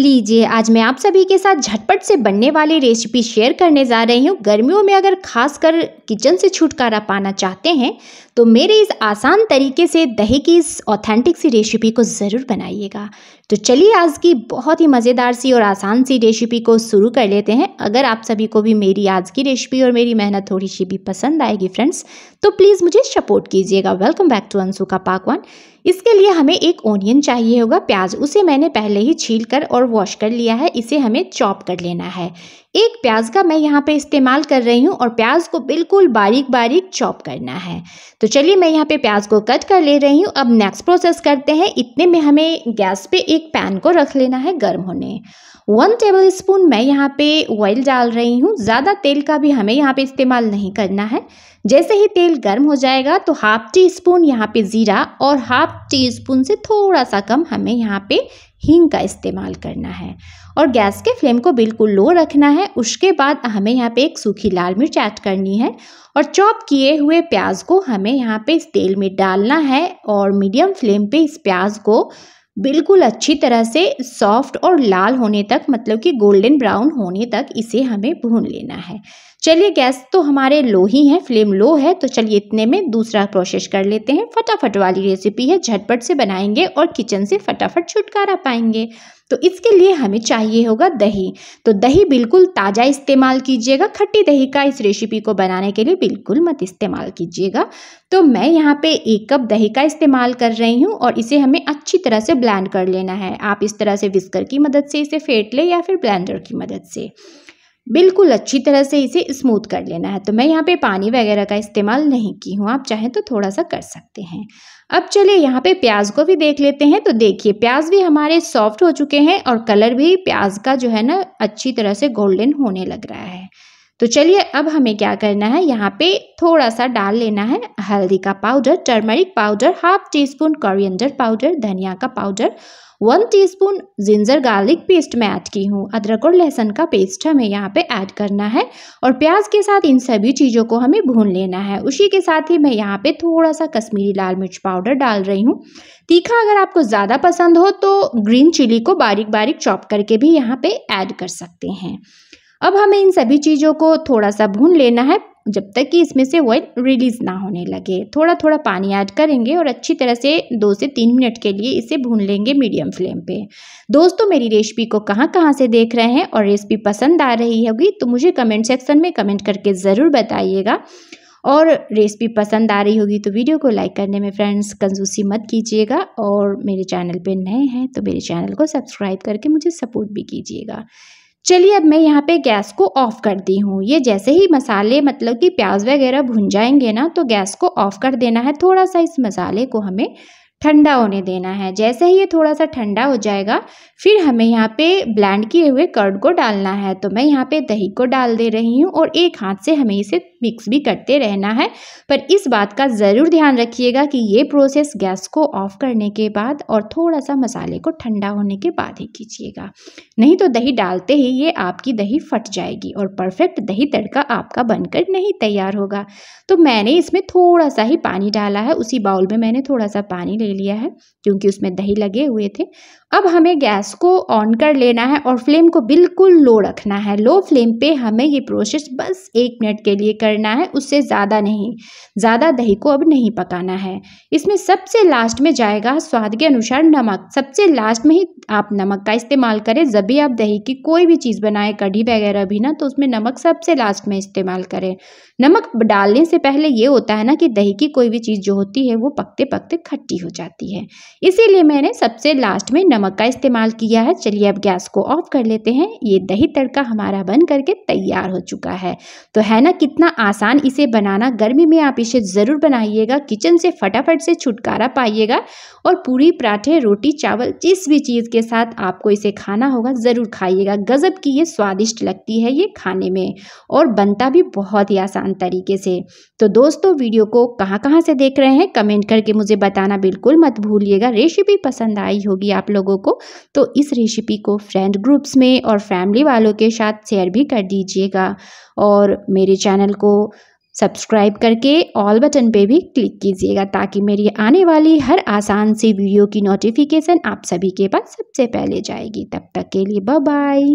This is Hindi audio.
लीजिए आज मैं आप सभी के साथ झटपट से बनने वाली रेसिपी शेयर करने जा रही हूँ गर्मियों में अगर खासकर किचन से छुटकारा पाना चाहते हैं तो मेरे इस आसान तरीके से दही की इस ऑथेंटिक सी रेसिपी को ज़रूर बनाइएगा तो चलिए आज की बहुत ही मज़ेदार सी और आसान सी रेसिपी को शुरू कर लेते हैं अगर आप सभी को भी मेरी आज की रेसिपी और मेरी मेहनत थोड़ी सी भी पसंद आएगी फ्रेंड्स तो प्लीज़ मुझे सपोर्ट कीजिएगा वेलकम बैक टू अंशु का पाकवान इसके लिए हमें एक ओनियन चाहिए होगा प्याज उसे मैंने पहले ही छील कर और वॉश कर लिया है इसे हमें चॉप कर लेना है एक प्याज का मैं यहाँ पे इस्तेमाल कर रही हूँ और प्याज को बिल्कुल बारीक बारीक चॉप करना है तो चलिए मैं यहाँ पे प्याज को कट कर ले रही हूँ अब नेक्स्ट प्रोसेस करते हैं इतने में हमें गैस पे एक पैन को रख लेना है गर्म होने वन टेबल स्पून मैं यहाँ पे ऑयल डाल रही हूँ ज़्यादा तेल का भी हमें यहाँ पे इस्तेमाल नहीं करना है जैसे ही तेल गर्म हो जाएगा तो हाफ टी स्पून यहाँ पे ज़ीरा और हाफ टी स्पून से थोड़ा सा कम हमें यहाँ पे हींग का इस्तेमाल करना है और गैस के फ्लेम को बिल्कुल लो रखना है उसके बाद हमें यहाँ पे एक सूखी लाल मिर्च ऐड करनी है और चॉप किए हुए प्याज को हमें यहाँ पे इस तेल में डालना है और मीडियम फ्लेम पे इस प्याज को बिल्कुल अच्छी तरह से सॉफ्ट और लाल होने तक मतलब कि गोल्डन ब्राउन होने तक इसे हमें भून लेना है चलिए गैस तो हमारे लो ही है फ्लेम लो है तो चलिए इतने में दूसरा प्रोसेस कर लेते हैं फटाफट वाली रेसिपी है झटपट से बनाएंगे और किचन से फटाफट छुटकारा पाएंगे तो इसके लिए हमें चाहिए होगा दही तो दही बिल्कुल ताज़ा इस्तेमाल कीजिएगा खट्टी दही का इस रेसिपी को बनाने के लिए बिल्कुल मत इस्तेमाल कीजिएगा तो मैं यहाँ पे एक कप दही का इस्तेमाल कर रही हूँ और इसे हमें अच्छी तरह से ब्लैंड कर लेना है आप इस तरह से विस्कर की मदद से इसे फेंट लें या फिर ब्लैंडर की मदद से बिल्कुल अच्छी तरह से इसे स्मूथ कर लेना है तो मैं यहाँ पे पानी वगैरह का इस्तेमाल नहीं की हूँ आप चाहें तो थोड़ा सा कर सकते हैं अब चलिए यहाँ पे प्याज को भी देख लेते हैं तो देखिए प्याज भी हमारे सॉफ्ट हो चुके हैं और कलर भी प्याज का जो है ना अच्छी तरह से गोल्डन होने लग रहा है तो चलिए अब हमें क्या करना है यहाँ पे थोड़ा सा डाल लेना है हल्दी का powder turmeric powder half teaspoon coriander powder धनिया का powder one teaspoon ginger garlic paste मैं ऐड की हूँ अदरक और लहसुन का पेस्ट हमें यहाँ पे ऐड करना है और प्याज के साथ इन सभी चीज़ों को हमें भून लेना है उसी के साथ ही मैं यहाँ पे थोड़ा सा कश्मीरी लाल मिर्च पाउडर डाल रही हूँ तीखा अगर आपको ज़्यादा पसंद हो तो ग्रीन चिली को बारीक बारीक चॉप करके भी यहाँ पर ऐड कर सकते हैं अब हमें इन सभी चीज़ों को थोड़ा सा भून लेना है जब तक कि इसमें से ऑयल रिलीज़ ना होने लगे थोड़ा थोड़ा पानी ऐड करेंगे और अच्छी तरह से दो से तीन मिनट के लिए इसे भून लेंगे मीडियम फ्लेम पे दोस्तों मेरी रेसिपी को कहाँ कहाँ से देख रहे हैं और रेसिपी पसंद आ रही होगी तो मुझे कमेंट सेक्शन में कमेंट करके ज़रूर बताइएगा और रेसिपी पसंद आ रही होगी तो वीडियो को लाइक करने में फ्रेंड्स कंजूसी मत कीजिएगा और मेरे चैनल पे नए हैं तो मेरे चैनल को सब्सक्राइब करके मुझे सपोर्ट भी कीजिएगा चलिए अब मैं यहाँ पे गैस को ऑफ़ करती हूँ ये जैसे ही मसाले मतलब कि प्याज वगैरह भुन जाएंगे ना तो गैस को ऑफ़ कर देना है थोड़ा सा इस मसाले को हमें ठंडा होने देना है जैसे ही ये थोड़ा सा ठंडा हो जाएगा फिर हमें यहाँ पे ब्लेंड किए हुए कर्ड को डालना है तो मैं यहाँ पे दही को डाल दे रही हूँ और एक हाथ से हमें इसे मिक्स भी करते रहना है पर इस बात का ज़रूर ध्यान रखिएगा कि ये प्रोसेस गैस को ऑफ करने के बाद और थोड़ा सा मसाले को ठंडा होने के बाद ही कीजिएगा नहीं तो दही डालते ही ये आपकी दही फट जाएगी और परफेक्ट दही तड़का आपका बनकर नहीं तैयार होगा तो मैंने इसमें थोड़ा सा ही पानी डाला है उसी बाउल में मैंने थोड़ा सा पानी ले लिया है क्योंकि उसमें दही लगे हुए थे अब हमें गैस को ऑन कर लेना है और फ्लेम को बिल्कुल लो रखना है लो फ्लेम पे हमें ये प्रोसेस बस एक मिनट के लिए कर करना है उससे ज़्यादा नहीं ज़्यादा दही को अब नहीं पकाना है इसमें सबसे लास्ट में जाएगा स्वाद के अनुसार नमक सबसे लास्ट में ही आप नमक का इस्तेमाल करें जब भी आप दही की कोई भी चीज़ बनाएं कढ़ी वगैरह भी ना तो उसमें नमक सबसे लास्ट में इस्तेमाल करें नमक डालने से पहले ये होता है ना कि दही की कोई भी चीज़ जो होती है वो पकते पकते खट्टी हो जाती है इसीलिए मैंने सबसे लास्ट में नमक का इस्तेमाल किया है चलिए अब गैस को ऑफ कर लेते हैं ये दही तड़का हमारा बन करके तैयार हो चुका है तो है ना कितना आसान इसे बनाना गर्मी में आप इसे ज़रूर बनाइएगा किचन से फटाफट से छुटकारा पाइएगा और पूरी पराठे रोटी चावल जिस भी चीज़ के साथ आपको इसे खाना होगा ज़रूर खाइएगा गज़ब की ये स्वादिष्ट लगती है ये खाने में और बनता भी बहुत ही आसान तरीके से तो दोस्तों वीडियो को कहाँ कहाँ से देख रहे हैं कमेंट करके मुझे बताना बिल्कुल मत भूलिएगा रेसिपी पसंद आई होगी आप लोगों को तो इस रेसिपी को फ्रेंड ग्रुप्स में और फैमिली वालों के साथ शेयर भी कर दीजिएगा और मेरे चैनल को सब्सक्राइब करके ऑल बटन पे भी क्लिक कीजिएगा ताकि मेरी आने वाली हर आसान सी वीडियो की नोटिफिकेशन आप सभी के पास सबसे पहले जाएगी तब तक के लिए बाय